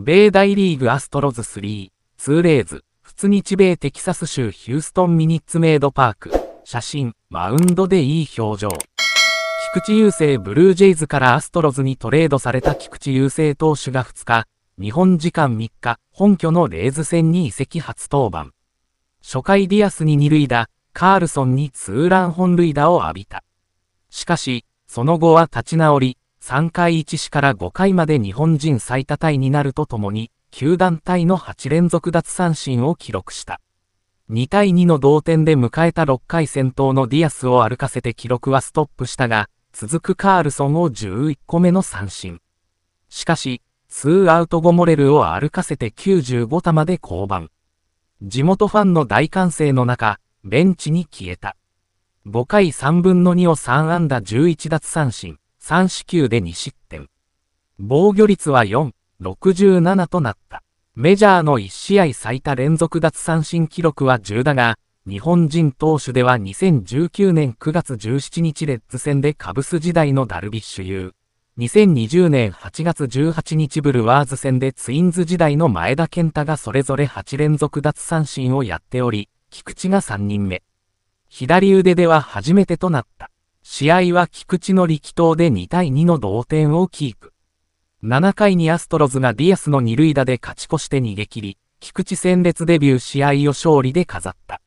米大リーグアストロズ3、2レーズ、普通日米テキサス州ヒューストンミニッツメイドパーク、写真、マウンドでいい表情。菊池雄星ブルージェイズからアストロズにトレードされた菊池雄星投手が2日、日本時間3日、本拠のレーズ戦に移籍初登板。初回ディアスに2塁打、カールソンにツーラン本塁打を浴びた。しかし、その後は立ち直り、3回1死から5回まで日本人最多タイになるとともに、球団体の8連続奪三振を記録した。2対2の同点で迎えた6回戦闘のディアスを歩かせて記録はストップしたが、続くカールソンを11個目の三振。しかし、ツーアウト後モレルを歩かせて95球まで降板。地元ファンの大歓声の中、ベンチに消えた。5回3分の2を3安打11奪三振。3四球で2失点。防御率は4、67となった。メジャーの1試合最多連続奪三振記録は10だが、日本人投手では2019年9月17日レッズ戦でカブス時代のダルビッシュ有。2020年8月18日ブルワーズ戦でツインズ時代の前田健太がそれぞれ8連続奪三振をやっており、菊池が3人目。左腕では初めてとなった。試合は菊池の力投で2対2の同点をキープ。7回にアストロズがディアスの二塁打で勝ち越して逃げ切り、菊池戦列デビュー試合を勝利で飾った。